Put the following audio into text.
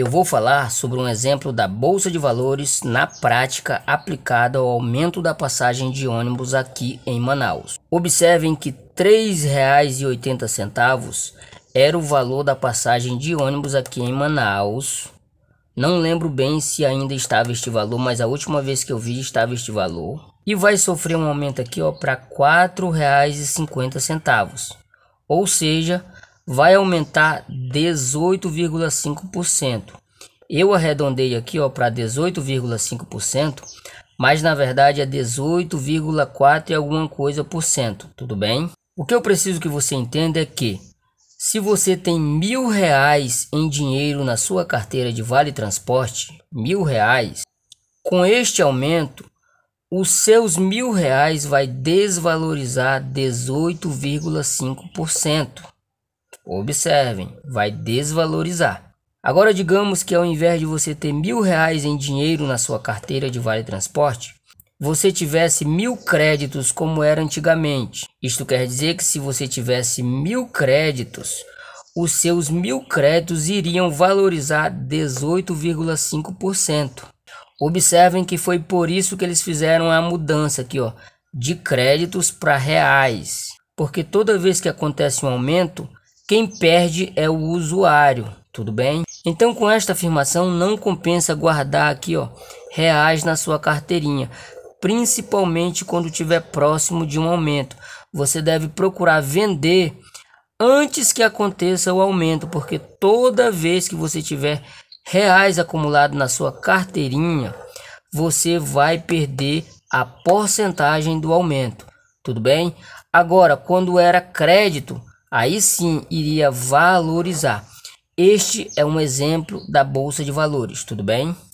Eu vou falar sobre um exemplo da bolsa de valores na prática aplicada ao aumento da passagem de ônibus aqui em Manaus. Observem que R$ 3,80 era o valor da passagem de ônibus aqui em Manaus. Não lembro bem se ainda estava este valor, mas a última vez que eu vi estava este valor. E vai sofrer um aumento aqui para R$ 4,50. Ou seja, vai aumentar 18,5%. Eu arredondei aqui para 18,5%, mas na verdade é 18,4 e alguma coisa por cento, tudo bem? O que eu preciso que você entenda é que se você tem mil reais em dinheiro na sua carteira de vale transporte, mil reais, com este aumento, os seus mil reais vai desvalorizar 18,5%. Observem, vai desvalorizar. Agora digamos que ao invés de você ter mil reais em dinheiro na sua carteira de vale transporte, você tivesse mil créditos como era antigamente. Isto quer dizer que se você tivesse mil créditos, os seus mil créditos iriam valorizar 18,5%. Observem que foi por isso que eles fizeram a mudança aqui, ó, de créditos para reais. Porque toda vez que acontece um aumento, quem perde é o usuário, tudo bem? Então com esta afirmação não compensa guardar aqui, ó, reais na sua carteirinha, principalmente quando estiver próximo de um aumento. Você deve procurar vender antes que aconteça o aumento, porque toda vez que você tiver reais acumulado na sua carteirinha, você vai perder a porcentagem do aumento. Tudo bem? Agora, quando era crédito, aí sim iria valorizar. Este é um exemplo da bolsa de valores, tudo bem?